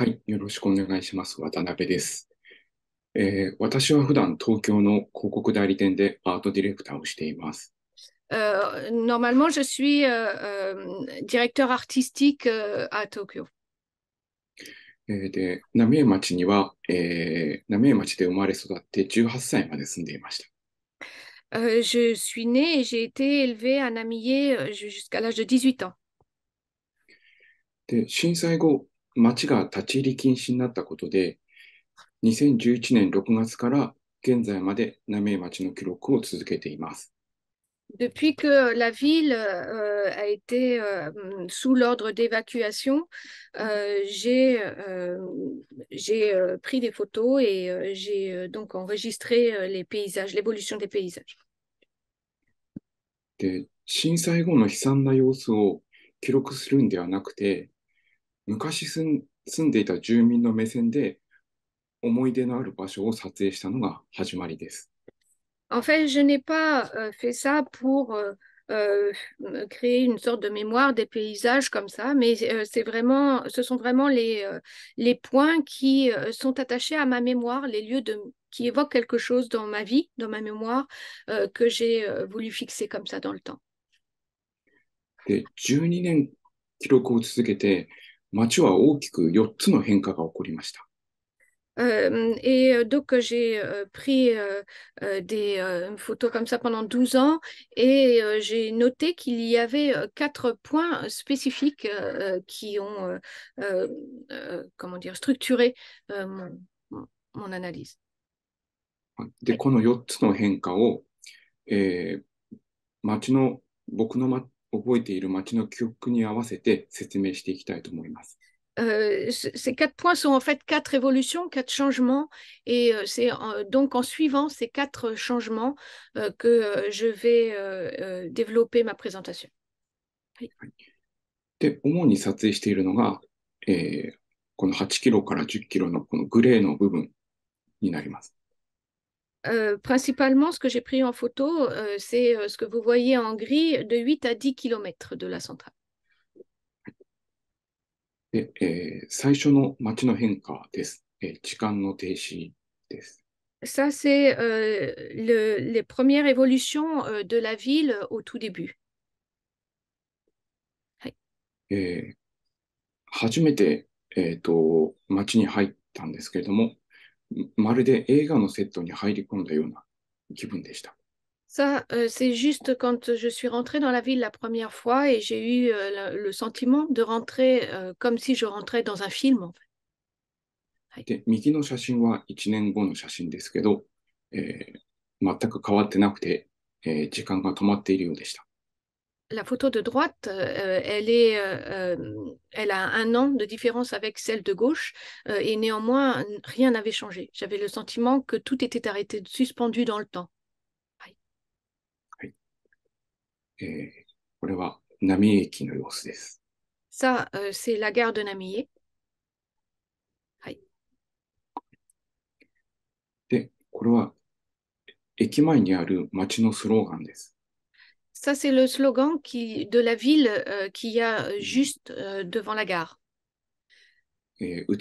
はい、よろしくお願いします。渡辺です。えー、私は普段東京の広告代理店でアートディレクターをしています。Euh, normalement, je suis euh, euh, directeur artistique à Tokyo. で、浪江町には、えー、浪江町で生まれ育って18歳まで住んでいました。Euh, je suis né et j'ai été élevé à n a m i e jusqu'à l'âge de 18 ans. で、震災後、町が立ち入り禁止になったことで、2011年6月から現在まで浪江町の記録を続けています。Depuis que la ville euh, a été euh, sous l'ordre d'évacuation, euh, j'ai pris des photos et j'ai donc enregistré les paysages, l'évolution des paysages. で震災後の悲惨な様子を記録するんではなくて、En fait, je n'ai pas euh, fait ça pour euh, euh, créer une sorte de mémoire des paysages comme ça, mais c'est vraiment, ce sont vraiment les, les points qui sont attachés à ma mémoire, les lieux de, qui évoquent quelque chose dans ma vie, dans ma mémoire, que j'ai voulu fixer comme ça dans le temps. で12街は大きく4つの変化が起こりました。Euh, et donc, j'ai euh, pris euh, des photos comme ça pendant 12 ans et j'ai noté qu'il y avait quatre points spécifiques qui ont, euh, comment dire, structuré mon, mon, analyse. で、この4つの変化を、えー、町の、僕の、ま、覚えている街の記憶に合わせて説明していきたいと思います。ces quatre points sont en fait quatre évolutions, quatre changements, et c'est donc en suivant ces quatre changements que je vais développer ma présentation. で、主に撮影しているのが、えー、この8キロから10キロのこのグレーの部分になります。principalement, ce que j'ai pris en photo, c'est ce que vous voyez en gris de 8 à 10 km de la centrale. Ça, c'est euh, le, les premières évolutions de la ville au tout début. ville. まるで映画のセットに入り込んだような気分でした。Ça, euh, c'est juste quand je suis rentrée dans la ville la première fois et j'ai eu euh, le, le, sentiment de rentrer euh, comme si je rentrais dans un film. En fait. で右の写真は1年後の写真ですけど、えー、全く変わってなくて、えー、時間が止まっているようでした。la photo de droite, euh, euh, euh, elle, a un an de différence avec celle de gauche, et néanmoins, rien n'avait changé. J'avais le sentiment que tout était arrêté, suspendu dans le temps. Ça, c'est la gare de Namie. Oui. Ça, c'est le slogan qui, de la ville euh, qui qu'il y a euh, juste euh, devant la gare. Eh, il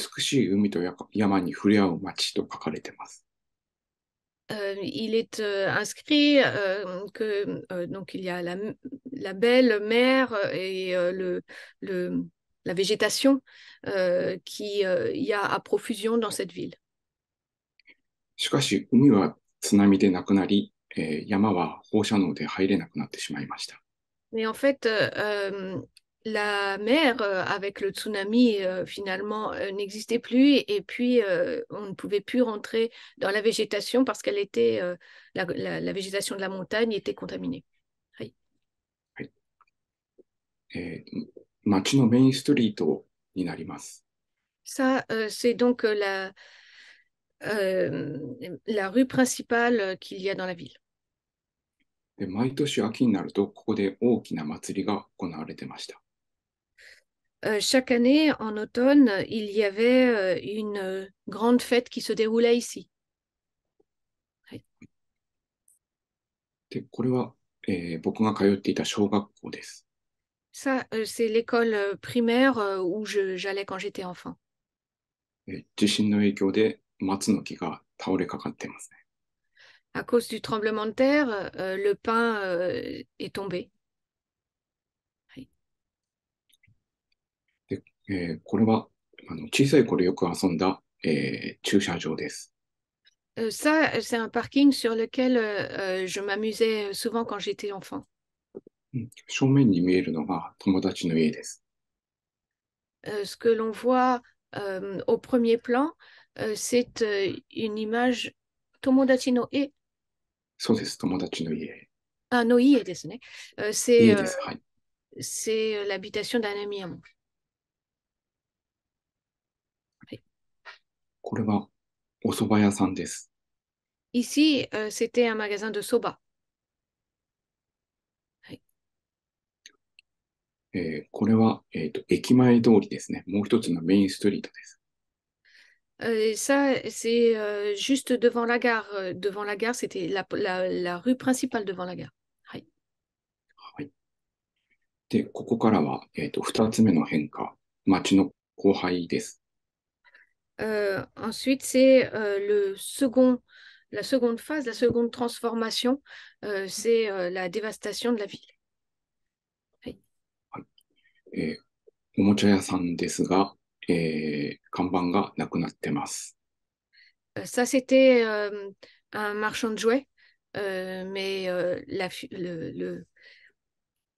est inscrit que donc il y a la, belle mer et le, le, la végétation qui y a à profusion dans cette ville. Mais en fait, euh, euh, la mer, euh, avec le tsunami, finalement, n'existait plus et puis on ne pouvait plus rentrer dans la végétation parce qu'elle était, la, végétation de la montagne était contaminée. Oui. c'est donc la, la rue principale qu'il y a dans la ville. で毎年秋になると、ここで大きな祭りが行われてました。chaque année, en automne, il y avait u n e grande fête qui se déroulait ici. で、これは、僕が通っていた小学校です。Ça, c'est l'école primaire où j'allais quand j'étais enfant. えー、地震の影響で松の木が倒れかかってますね。à cause du tremblement de terre, euh, le pain euh, est tombé. ça, c'est un parking sur lequel euh, je m'amusais souvent quand j'étais enfant. Hmm. ce que l'on voit au premier plan, c'est une image Tomodachi e そうです、友達の家。あの家ですね。c'est c'est l'habitation d'un ami à moi. これはお蕎麦屋さんです。Ici, c'était un magasin de soba. えー、これは、えーと駅前通りですね。もう一つのメインストリートです。ça, c'est euh, juste devant la gare. Euh, devant la gare, c'était la, rue principale devant la gare. Eh, euh, ensuite, c'est le second, la seconde phase, la seconde transformation, c'est la dévastation de la ville. et 看板がなくなってます。Ça, c'était euh, un marchand de jouets, euh, mais euh,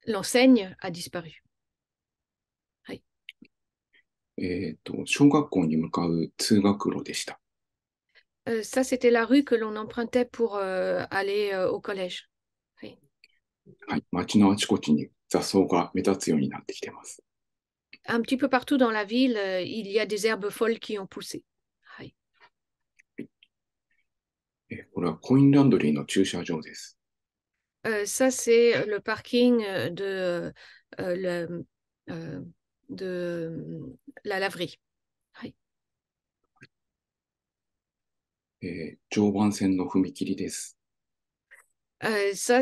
l'enseigne le, le, a disparu. えっと、小学校に向かう通学路でした。Ça, c'était la rue que l'on empruntait pour euh, aller euh, au collège. Oui. はい、街のあちこちに雑草が目立つようになってきています。un petit peu partout dans la ville, euh, il y a des herbes folles qui ont poussé. Eh, euh, ça, c'est ah. euh, le parking de, euh, le, euh, de la laverie. Eh, ça,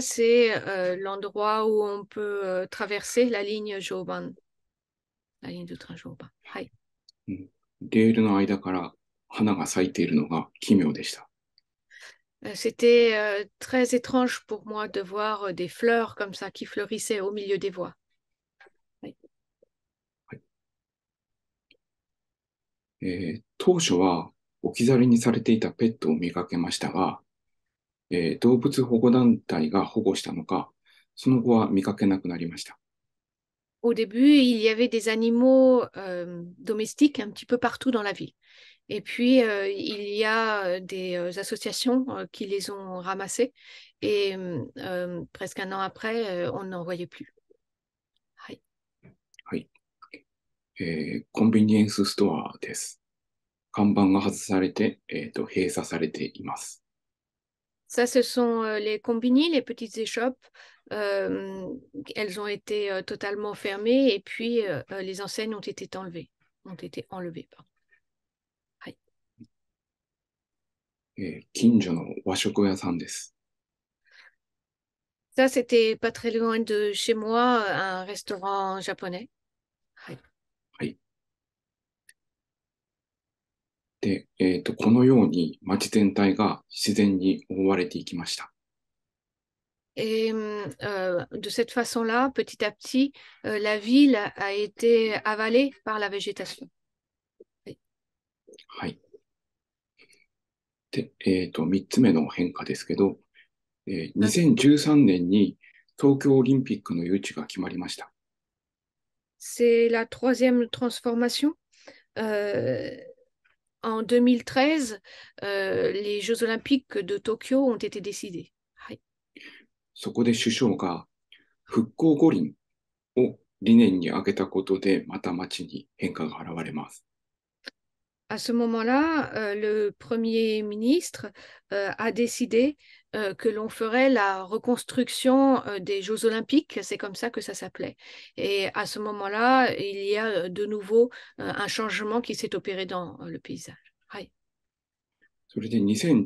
c'est l'endroit où on peut traverser la ligne Joban. 来年度短小版。はい。うん。レールの間から花が咲いているのが奇妙でした。C'était euh, très étrange pour moi de voir des fleurs comme ça qui fleurissaient au milieu des voies. Oui. Oui. Eh, 当初は置き去りにされていたペットを見かけましたが、えー、動物保護団体が保護したのか、その後は見かけなくなりました。au début, il y avait des animaux euh, domestiques un petit peu partout dans la ville. Et puis, euh, il y a euh, des associations qui les ont ramassés. Et mm, presque un an après, on n'en voyait plus. Oui. Ça, ce sont euh, les combini, les petites échoppes. Euh, elles ont été euh, totalement fermées et puis les enseignes ont été enlevées. Ont été enlevées. Ça, c'était pas très loin de chez moi, un restaurant japonais. で、えーと、このように町全体が自然に覆われていきました。Et euh, de cette façon-là, petit à petit, euh, la ville a été avalée par la végétation. Oui. はい。で、えっ、ー、と、3つ目の変化ですけど、2013年に東京オリンピックの誘致が決まりました。C'est la troisième transformation. Euh, en 2013, euh, les Jeux olympiques de Tokyo ont été décidés. はい、そこで首相が復興五輪を理念に挙げたことで、また町に変化が現れます。à ce moment-là, euh, le Premier ministre euh, a décidé euh, que l'on ferait la reconstruction des Jeux olympiques, c'est comme ça que ça s'appelait. Et à ce moment-là, il y a de nouveau un changement qui s'est opéré dans le paysage. 2015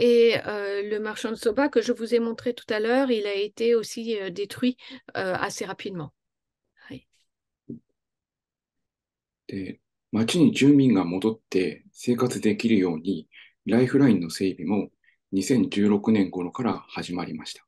Et euh, le marchand de soba que je vous ai montré tout à l'heure, il a été aussi euh, détruit euh, assez rapidement. で町に住民が戻って生活できるようにライフラインの整備も2016年頃から始まりました。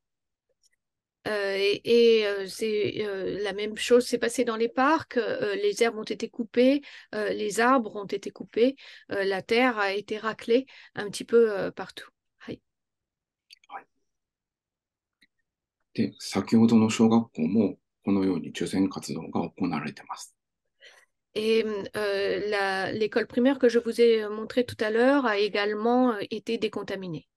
Euh, et, euh, c'est euh, la même chose s'est passée dans les parcs. les herbes ont été coupées, les arbres ont été coupés, la terre a été raclée un petit peu partout. et l'école primaire que je vous ai montrée tout à l'heure a également été décontaminée.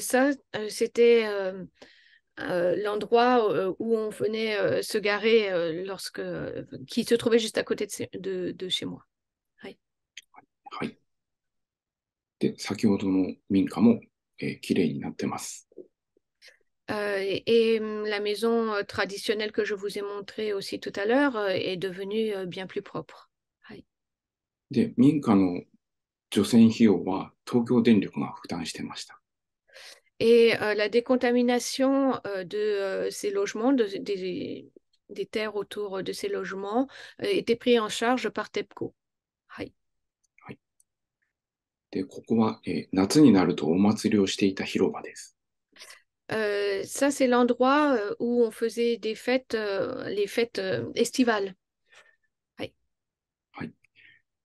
ça, c'était l'endroit où on venait se garer lorsque, qui se trouvait juste à côté de, de, chez moi. Oui. et la maison traditionnelle que je vous ai montrée aussi tout à l'heure est devenue bien plus propre. で、民家の除染費用は東京電力が負担してました。Et euh, la décontamination euh, de euh, ces logements, de, des, des, terres autour de ces logements, était prise en charge par TEPCO. はい。はで、ここは、夏になるとお祭りをしていた広場です。Euh, ça, c'est l'endroit où on faisait des fêtes, les fêtes estivales.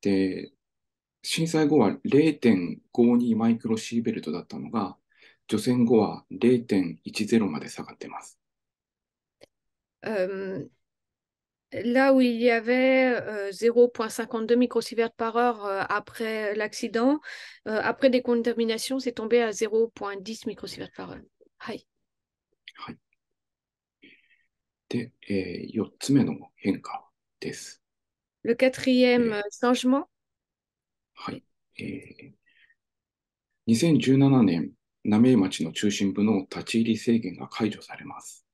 で、震災後は0.52マイクロシーベルトだったのが、除染後は0.10まで下がってます。u h là où il y avait euh, 0,52 microsieverts par heure euh, après l'accident, après d é c o n t a m i n a t i o n c'est tombé à 0,10 microsieverts par heure. Hi. はい。で、えー、4つ目の変化です。le quatrième changement. はい、えー。2年、浪江町の中心部の立ち入り制限が解除されます。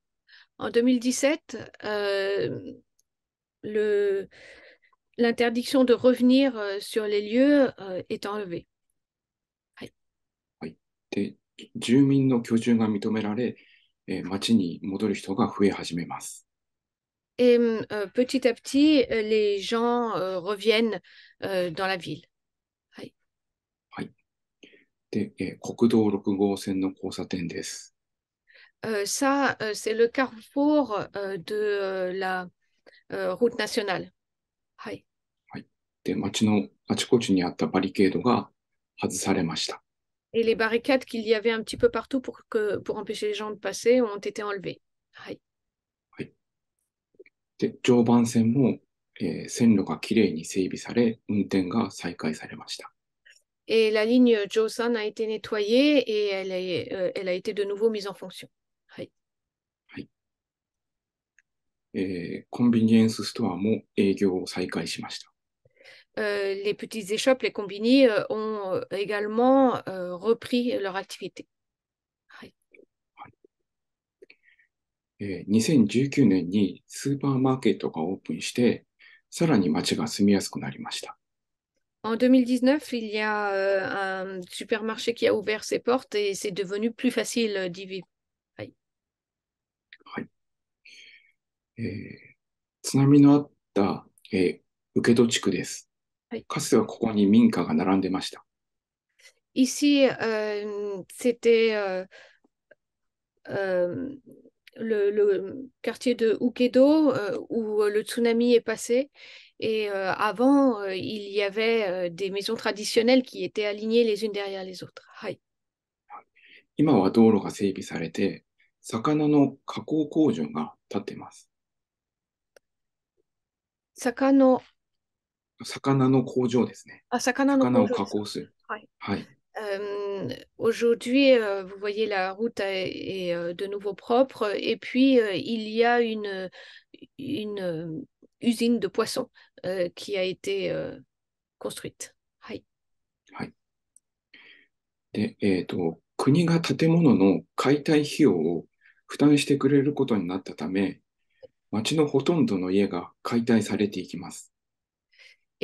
En 2017, euh, le, l'interdiction de revenir sur les lieux euh, est enlevée. はい。はい。で、住民の居住が認められ、えー、町に戻る人が増え始めます。Et euh, petit à petit, euh, les gens euh, reviennent dans la ville. Eh, ça c'est le carrefour de la route nationale. Et les barricades qu'il y avait un petit peu partout pour, que, pour empêcher les gens de passer ont été enlevées. で、常磐線も、えー、線路がきれいに整備され、運転が再開されました。え、la ligne Josan a été nettoyée et elle a, euh, elle a été de nouveau mise en fonction. はい。はい。えー、コンビニエンスストアも営業を再開しました。Euh, les petites échoppes, les c o m b i n i s euh, ont également euh, repris leur activité. 2019年にスーパーマーケットがオープンして、さらに街が住みやすくなりました。En 2019, il y a u n supermarché qui a ouvert ses portes et c'est devenu plus facile d'y vivre. はい。えー、津波のあった、えー、受戸地区です。はい、かつてはここに民家が並んでました。Ici, euh, c'était euh, euh, le, le, quartier de Ukedo euh, où le tsunami est passé. Et euh, avant, euh, il y avait des maisons traditionnelles qui étaient alignées les unes derrière les autres. Hi. 今は道路が整備されて、魚の加工工場が建っています。魚の魚の工場ですね。あ魚の工場魚を加工する。はい。はい、um, euh, aujourd'hui, euh, vous voyez, la route est, est, de nouveau propre. Et puis, euh, il y a une, une usine de poissons qui a été construite. はい。はい。で、えっ、ー、と、国が建物の解体費用を負担してくれることになったため、町のほとんどの家が解体されていきます。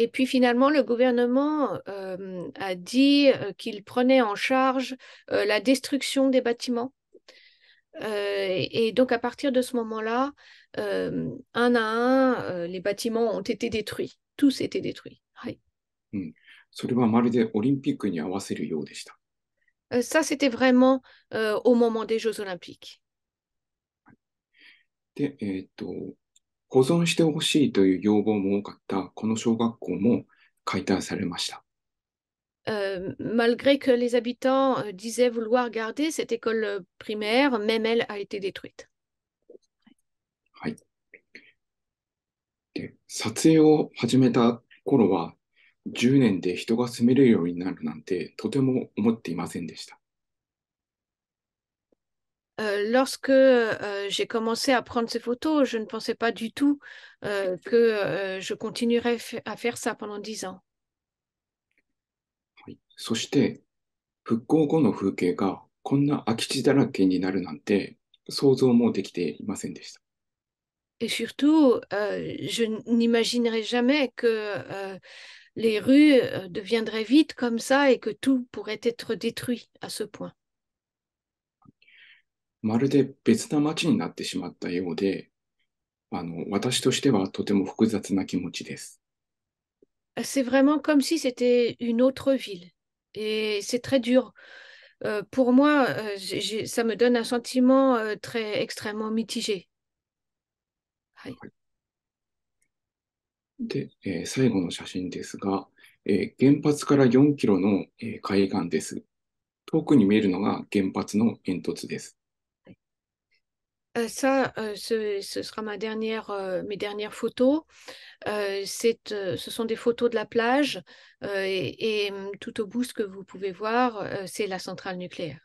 Et puis finalement, le gouvernement euh, a dit euh, qu'il prenait en charge euh, la destruction des bâtiments. Et, donc à partir de ce moment-là, un à un, les bâtiments ont été détruits. Tous étaient détruits. Hmm. Ça, c'était vraiment au moment des Jeux Olympiques. 保存してほしいという要望も多かったこの小学校も解体されました。Euh, malgré que les habitants disaient vouloir garder cette école primaire, même elle a été détruite. はい。で、撮影を始めた頃は、10年で人が住めるようになるなんてとても思っていませんでした。Euh, lorsque euh, j'ai commencé à prendre ces photos, je ne pensais pas du tout euh, que je continuerais à faire ça pendant dix ans. Et surtout, je n'imaginerais jamais que les rues deviendraient vides comme ça et que tout pourrait être détruit à ce point. まるで別な街になってしまったようで、あの、私としてはとても複雑な気持ちです。C'est vraiment comme si c'était une autre ville. Et c'est très dur. Euh, pour moi, euh, j'ai, ça me donne un sentiment euh, très extrêmement mitigé. はい。で、えー、最後の写真ですが、えー、原発から4キロの、えー、海岸です。遠くに見えるのが原発の煙突です。ça, ce, sera ma dernière, mes dernières photos. ce sont des photos de la plage et, mmh, tout au bout, ce que vous pouvez voir, c'est la centrale nucléaire.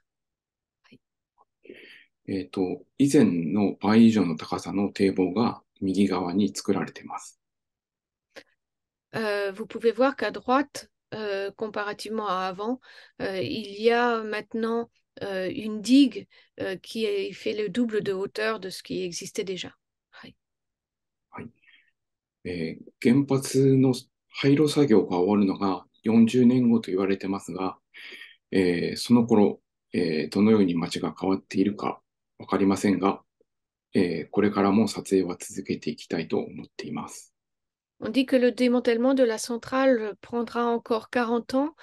Eh vous pouvez voir qu'à droite, comparativement à avant, il y a maintenant euh, une digue euh, qui fait le double de hauteur de ce qui existait déjà. えー、原発の廃炉作業が終わるのが40年後と言われてますが、えその頃、えー、どのように街が変わっているかわかりませんが、えー、これからも撮影は続けていきたいと思っています。On dit que le démantèlement de la centrale euh, prendra encore 40 ans.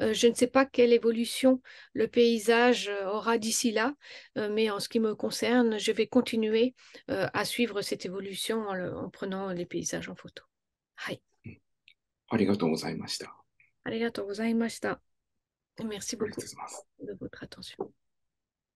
Euh, je ne sais pas quelle évolution le paysage euh, aura d'ici là, mais en ce qui me concerne, je vais continuer à suivre cette évolution en, prenant les paysages en photo. Mmh. Merci beaucoup de votre attention.